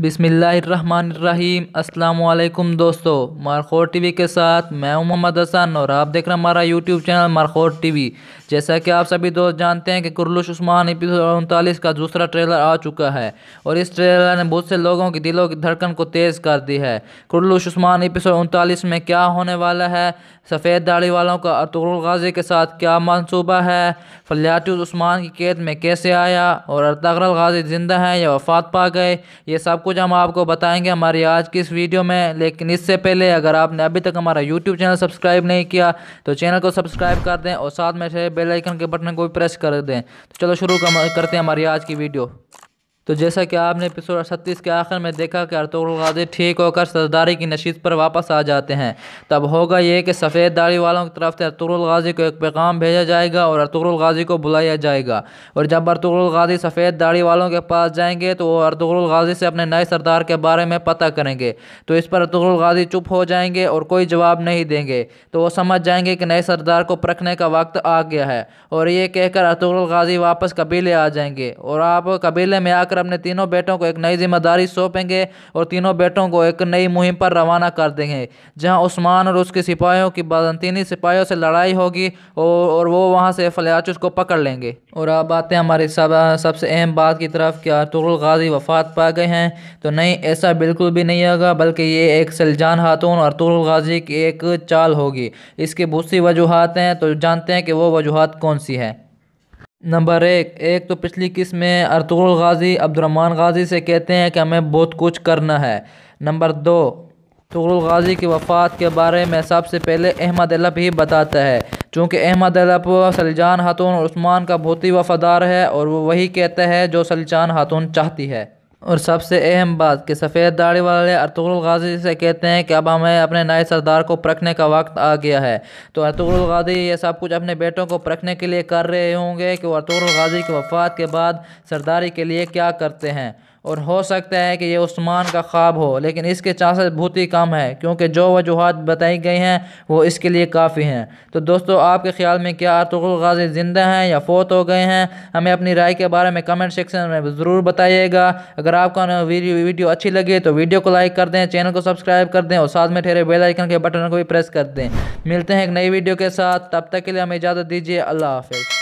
बिसमीम् अल्लाम दोस्तों markhor TV के साथ मैं हूं मोहम्मद हसन और आप देख रहे हैं हमारा यूट्यूब चैनल मारखोर टीवी जैसा कि आप सभी दोस्त जानते हैं कि कुरलुश उस्मान एपिसोड उनतालीस का दूसरा ट्रेलर आ चुका है और इस ट्रेलर ने बहुत से लोगों के दिलों की धड़कन को तेज़ कर दी है कुरलुश उस्मान एपिसोड उनतालीस में क्या होने वाला है सफ़ेद दाढ़ी वालों का अतुल गाजी के साथ क्या मनसूबा है फलियाटूस उस्मान की कैद में कैसे आया और अतगरल गाजी ज़िंदा हैं या वफात पा गए ये सब कुछ हम आपको बताएंगे हमारी आज की इस वीडियो में लेकिन इससे पहले अगर आपने अभी तक हमारा यूट्यूब चैनल सब्सक्राइब नहीं किया तो चैनल को सब्सक्राइब कर दें और साथ में बेल आइकन के बटन को भी प्रेस कर दें तो चलो शुरू करते हैं हमारी आज की वीडियो तो जैसा कि आपने एपिसोड अड़तीस के आखिर में देखा कि अरतुल गाजी ठीक होकर सरदारी की नशीत पर वापस आ जाते हैं तब होगा ये कि सफ़ेद दाढ़ी वालों की तरफ से अरतुल गाजी को एक पैगाम भेजा जाएगा और अरतुल गाजी को बुलाया जाएगा और जब अरतुल गाजी सफ़ेद दाढ़ी वालों के पास जाएंगे तो वो अरतुल गाजी से अपने नए सरदार के बारे में पता करेंगे तो इस पर अरतुल गाजी चुप हो जाएंगे और कोई जवाब नहीं देंगे तो वो समझ जाएंगे कि नए सरदार को परखने का वक्त आ गया है और ये कहकर अरतुल गाजी वापस कबीले आ जाएंगे और आप कबीले में आकर जाकर अपने तीनों बेटों को एक नई जिम्मेदारी सौंपेंगे और तीनों बेटों को एक नई मुहिम पर रवाना कर देंगे जहाँ उस्मान और उसके सिपाहियों की बदंतीनी सिपाहियों से लड़ाई होगी और, वो वहाँ से फलियाच उसको पकड़ लेंगे और अब आते हैं हमारी सब सबसे अहम बात की तरफ कि तुगल गाजी वफात पा गए हैं तो नहीं ऐसा बिल्कुल भी नहीं होगा बल्कि ये एक सलजान खातून और तुगल गाजी की एक चाल होगी इसकी बहुत सी वजूहत हैं तो जानते हैं कि वो वजूहत कौन सी है नंबर एक एक तो पिछली किस्म में अरतुल गाज़ी अब्दुलरमान गाज़ी से कहते हैं कि हमें बहुत कुछ करना है नंबर दो तुगल गाजी की वफ़ात के बारे में सबसे पहले अहमद अलप ही बताता है चूँकि अहमद अलप सलीजान खातून और उस्मान का बहुत ही वफ़ादार है और वो वही कहता है जो सलीजान खातून चाहती है और सबसे अहम बात कि सफ़ेद दाढ़ी वाले अरतुल गाजी से कहते हैं कि अब हमें अपने नए सरदार को परखने का वक्त आ गया है तो अरतुल गाजी ये सब कुछ अपने बेटों को परखने के लिए कर रहे होंगे कि वो अरतुल गाजी की वफात के बाद सरदारी के लिए क्या करते हैं और हो सकता है कि ये उस्मान का ख्वाब हो लेकिन इसके चांसेस बहुत ही कम है क्योंकि जो वजूहत बताई गई हैं वो इसके लिए काफ़ी हैं तो दोस्तों आपके ख्याल में क्या आतुल गाजी ज़िंदा हैं या फोत हो गए हैं हमें अपनी राय के बारे में कमेंट सेक्शन में ज़रूर बताइएगा अगर आपका वीडियो अच्छी लगे तो वीडियो को लाइक कर दें चैनल को सब्सक्राइब कर दें और साथ में ठहरे बेलाइकन के बटन को भी प्रेस कर दें मिलते हैं एक नई वीडियो के साथ तब तक के लिए हमें इजाज़त दीजिए अल्लाह हाफिज़